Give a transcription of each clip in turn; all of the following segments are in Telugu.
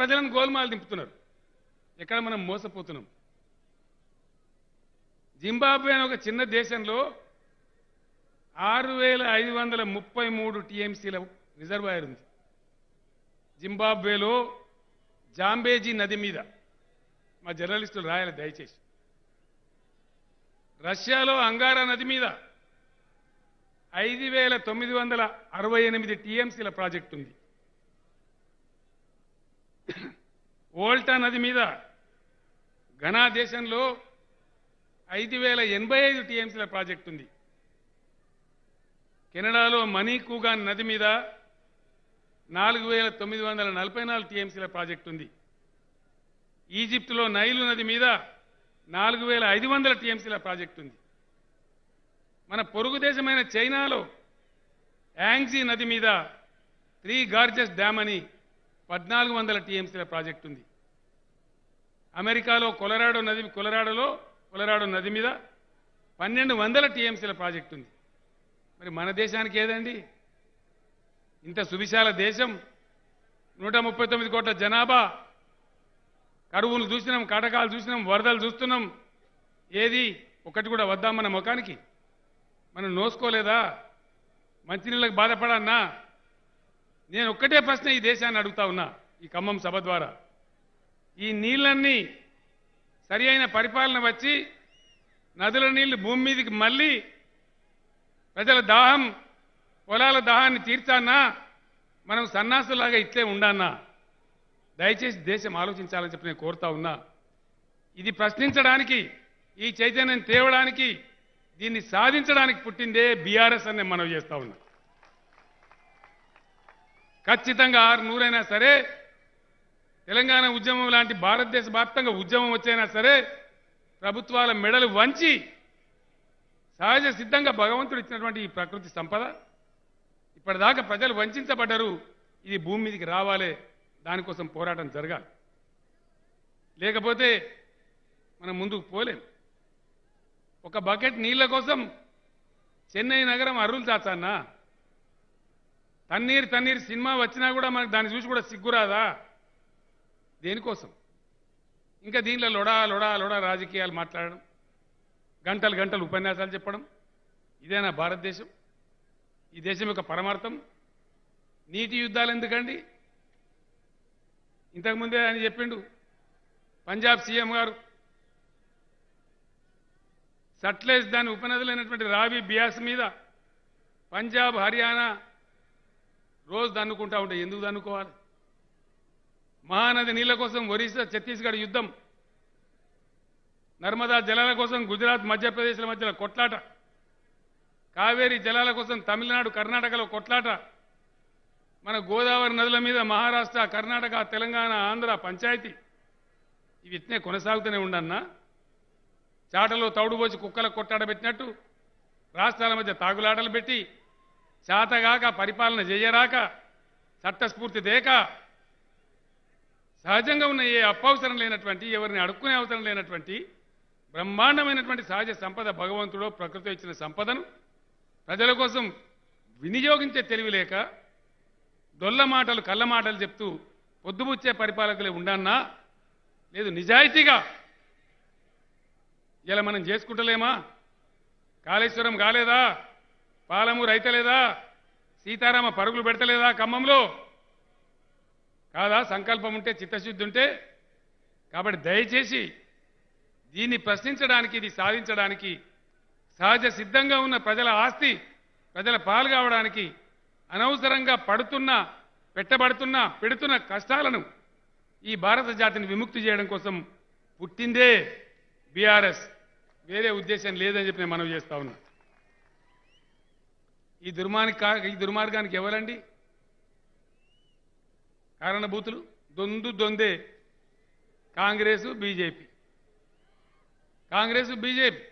ప్రజలను గోల్మాలు దింపుతున్నారు ఎక్కడ మనం మోసపోతున్నాం జింబాబ్వే అనే ఒక చిన్న దేశంలో ఆరు వేల ఐదు వందల ముప్పై మూడు టీఎంసీల రిజర్వాయర్ ఉంది జింబాబ్వేలో జాంబేజీ నది మీద మా జర్నలిస్టులు రాయాలి దయచేసి రష్యాలో అంగారా నది మీద ఐదు వేల తొమ్మిది వందల అరవై ఎనిమిది టీఎంసీల ప్రాజెక్టు ఉంది ఓల్టా నది మీద ఘనా దేశంలో ఐదు వేల ఎనభై ఐదు టీఎంసీల ప్రాజెక్ట్ ఉంది కెనడాలో మణికూగాన్ నది మీద నాలుగు వేల తొమ్మిది వందల నలభై నాలుగు టీఎంసీల ప్రాజెక్ట్ ఉంది ఈజిప్ట్లో నైలు నది మీద నాలుగు వేల ఐదు వందల టీఎంసీల ప్రాజెక్ట్ ఉంది మన పొరుగు దేశమైన చైనాలో యాంగ్జీ నది మీద త్రీ గార్జెస్ డ్యామ్ అని పద్నాలుగు వందల టీఎంసీల ప్రాజెక్ట్ ఉంది అమెరికాలో కొలరాడో నది కొలరాడోలో కొలరాడో నది మీద పన్నెండు వందల టీఎంసీల ప్రాజెక్టు ఉంది మరి మన దేశానికి ఏదండి ఇంత సువిశాల దేశం నూట ముప్పై తొమ్మిది కోట్ల జనాభా కరువులు చూసినాం కటకాలు చూసినాం వరదలు చూస్తున్నాం ఏది ఒకటి కూడా వద్దాం మన ముఖానికి మనం నోసుకోలేదా మంచినీళ్ళకి బాధపడన్నా నేను ఒక్కటే ప్రశ్న ఈ దేశాన్ని అడుగుతా ఉన్నా ఈ ఖమ్మం సభ ద్వారా ఈ నీళ్ళన్నీ సరి అయిన పరిపాలన వచ్చి నదుల నీళ్లు భూమి మీదకి మళ్ళీ ప్రజల దాహం పొలాల దాహాన్ని తీర్చానా మనం సన్నాసులాగా ఇట్లే ఉండానా దయచేసి దేశం ఆలోచించాలని చెప్పి నేను కోరుతా ఉన్నా ఇది ప్రశ్నించడానికి ఈ చైతన్యం తేవడానికి దీన్ని సాధించడానికి పుట్టిందే బీఆర్ఎస్ అని నేను మనవి చేస్తా ఉన్నా ఖచ్చితంగా ఆరు నూరైనా సరే తెలంగాణ ఉద్యమం లాంటి భారతదేశ వ్యాప్తంగా ఉద్యమం వచ్చైనా సరే ప్రభుత్వాల మెడలు వంచి సహజ సిద్ధంగా భగవంతుడు ఇచ్చినటువంటి ఈ ప్రకృతి సంపద ఇప్పటిదాకా ప్రజలు వంచబడ్డరు ఇది భూమి మీదకి రావాలి దానికోసం పోరాటం జరగాలి లేకపోతే మనం ముందుకు పోలేం ఒక బకెట్ నీళ్ళ కోసం చెన్నై నగరం అరులు చాచన్నా తన్నీరు తన్నీరు సినిమా వచ్చినా కూడా మనకు దాన్ని చూసి కూడా సిగ్గురాదా దేనికోసం ఇంకా దీనిలో లొడా లొడా లొడా రాజకీయాలు మాట్లాడడం గంటలు గంటలు ఉపన్యాసాలు చెప్పడం ఇదేనా భారతదేశం ఈ దేశం యొక్క పరమార్థం నీటి యుద్ధాలు ఎందుకండి ఇంతకుముందే ఆయన చెప్పిండు పంజాబ్ సీఎం గారు సట్లేజ్ దాని ఉపనదులైనటువంటి రావి బియాస్ మీద పంజాబ్ హర్యానా రోజు దన్నుకుంటా ఉంటాయి ఎందుకు దన్నుకోవాలి మహానది నీళ్ల కోసం ఒరిస్సా ఛత్తీస్గఢ్ యుద్ధం నర్మదా జలాల కోసం గుజరాత్ మధ్యప్రదేశ్ల మధ్యలో కొట్లాట కావేరి జలాల కోసం తమిళనాడు కర్ణాటకలో కొట్లాట మన గోదావరి నదుల మీద మహారాష్ట్ర కర్ణాటక తెలంగాణ ఆంధ్ర పంచాయతీ ఇవి ఇట్నే కొనసాగుతూనే ఉండన్నా చాటలో తౌడుబోచి కుక్కల కొట్టాడబెట్టినట్టు రాష్ట్రాల మధ్య తాగులాటలు పెట్టి చేతగాక పరిపాలన చేయరాక చట్టస్ఫూర్తి దేక సహజంగా ఉన్న ఏ అప్పవసరం లేనటువంటి ఎవరిని అడుక్కునే అవసరం లేనటువంటి బ్రహ్మాండమైనటువంటి సహజ సంపద భగవంతుడో ప్రకృతి ఇచ్చిన సంపదను ప్రజల కోసం వినియోగించే తెలివి లేక దొల్ల మాటలు కళ్ళ మాటలు చెప్తూ పొద్దుబుచ్చే పరిపాలకులే ఉండన్నా లేదు నిజాయితీగా ఇలా మనం చేసుకుంటలేమా కాళేశ్వరం కాలేదా పాలము రైతలేదా సీతారామ పరుగులు పెడతలేదా ఖమ్మంలో కాదా సంకల్పం ఉంటే చిత్తశుద్ధి ఉంటే కాబట్టి దయచేసి దీన్ని ప్రశ్నించడానికి ఇది సాధించడానికి సహజ సిద్ధంగా ఉన్న ప్రజల ఆస్తి ప్రజల పాలు కావడానికి అనవసరంగా పడుతున్న పెట్టబడుతున్న పెడుతున్న కష్టాలను ఈ భారత జాతిని విముక్తి చేయడం కోసం పుట్టిందే బీఆర్ఎస్ వేరే ఉద్దేశం లేదని చెప్పి నేను మనవి చేస్తా ఉన్నా ఈ దుర్మార్గ ఈ దుర్మార్గానికి ఎవరండి కారణభూతులు దొందు దొందే కాంగ్రెసు బీజేపీ కాంగ్రెస్ బీజేపీ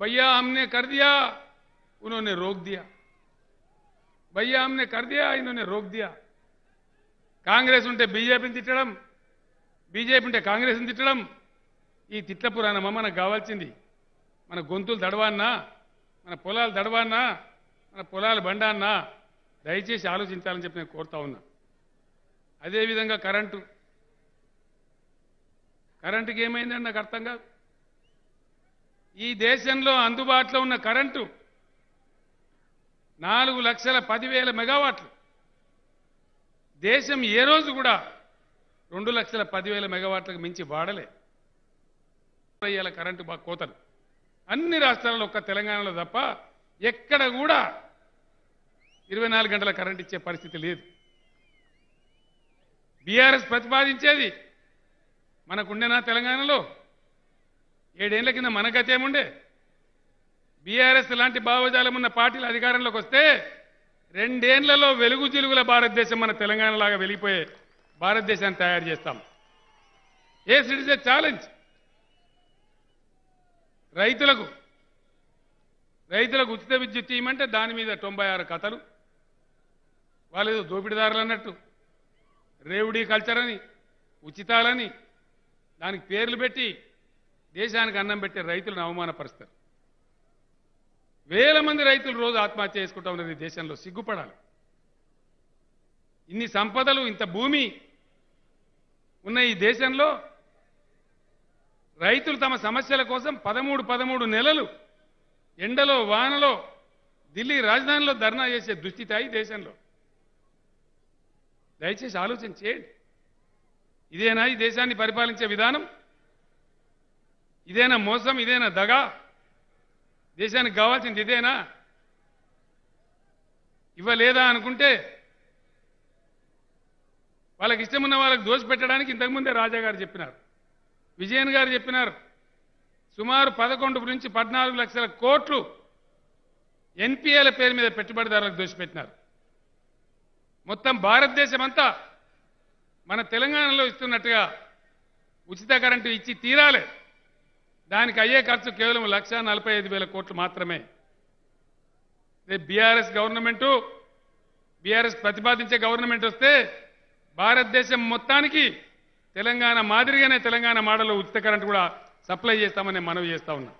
భయ్యా हमने కర్దియా ఉన్నోనే రోక్ దియా భయ్యా भैया కర్దియా ఇన్నోనే రోక్ దియా కాంగ్రెస్ ఉంటే బీజేపీని తిట్టడం బీజేపీ ఉంటే కాంగ్రెస్ని తిట్టడం ఈ తిట్ల పురాణమా మనకు కావాల్సింది మన గొంతులు దడవాన్నా మన పొలాలు దడవాన్నా మన పొలాలు బండాన్నా దయచేసి ఆలోచించాలని చెప్పి నేను కోరుతా ఉన్నా అదేవిధంగా కరెంటు కరెంటుకి ఏమైందండి నాకు అర్థం కాదు ఈ దేశంలో అందుబాటులో ఉన్న కరెంటు నాలుగు లక్షల పదివేల మెగావాట్లు దేశం ఏ రోజు కూడా రెండు లక్షల పదివేల మెగావాట్లకు మించి వాడలే ఇవాళ కరెంటు బాగా కోతలు అన్ని రాష్ట్రాల్లో ఒక్క తెలంగాణలో తప్ప ఎక్కడ కూడా ఇరవై నాలుగు గంటల కరెంట్ ఇచ్చే పరిస్థితి లేదు బీఆర్ఎస్ ప్రతిపాదించేది మనకుండేనా తెలంగాణలో ఏడేళ్ల కింద మనకతేముండే బీఆర్ఎస్ లాంటి భావజాలం ఉన్న పార్టీలు అధికారంలోకి వస్తే రెండేళ్లలో వెలుగు చిలుగుల భారతదేశం మన తెలంగాణలాగా వెళ్ళిపోయే భారతదేశాన్ని తయారు చేస్తాం ఏ సిటిజన్ ఛాలెంజ్ రైతులకు రైతులకు ఉచిత విద్యుత్ చేయమంటే దాని మీద తొంభై ఆరు కథలు వాళ్ళేదో దోపిడిదారులు అన్నట్టు రేవుడి కల్చర్ అని ఉచితాలని దానికి పేర్లు పెట్టి దేశానికి అన్నం పెట్టే రైతులను అవమానపరుస్తారు వేల మంది రైతులు రోజు ఆత్మహత్య చేసుకుంటా ఉన్నది దేశంలో సిగ్గుపడాలి ఇన్ని సంపదలు ఇంత భూమి ఉన్న ఈ దేశంలో రైతులు తమ సమస్యల కోసం పదమూడు పదమూడు నెలలు ఎండలో వానలో ఢిల్లీ రాజధానిలో ధర్నా చేసే దుస్థితి దేశంలో దయచేసి ఆలోచన చేయండి ఇదేనా ఈ దేశాన్ని పరిపాలించే విధానం ఇదేనా మోసం ఇదేనా దగా దేశానికి కావాల్సింది ఇదేనా ఇవ్వలేదా అనుకుంటే వాళ్ళకి ఇష్టం ఉన్న వాళ్ళకి దోషి పెట్టడానికి ఇంతకుముందే రాజాగారు చెప్పినారు విజయన్ గారు చెప్పినారు సుమారు పదకొండు నుంచి పద్నాలుగు లక్షల కోట్లు ఎన్పిఏల పేరు మీద పెట్టుబడిదారులకు దోషిపెట్టినారు మొత్తం భారతదేశం అంతా మన తెలంగాణలో ఇస్తున్నట్టుగా ఉచిత కరెంటు ఇచ్చి తీరాలి దానికి అయ్యే ఖర్చు కేవలం లక్ష నలభై ఐదు వేల కోట్లు మాత్రమే బీఆర్ఎస్ గవర్నమెంటు బీఆర్ఎస్ ప్రతిపాదించే గవర్నమెంట్ వస్తే భారతదేశం మొత్తానికి తెలంగాణ మాదిరిగానే తెలంగాణ మోడల్లో ఉచిత కరెంట్ కూడా సప్లై చేస్తామని మనవి చేస్తా ఉన్నా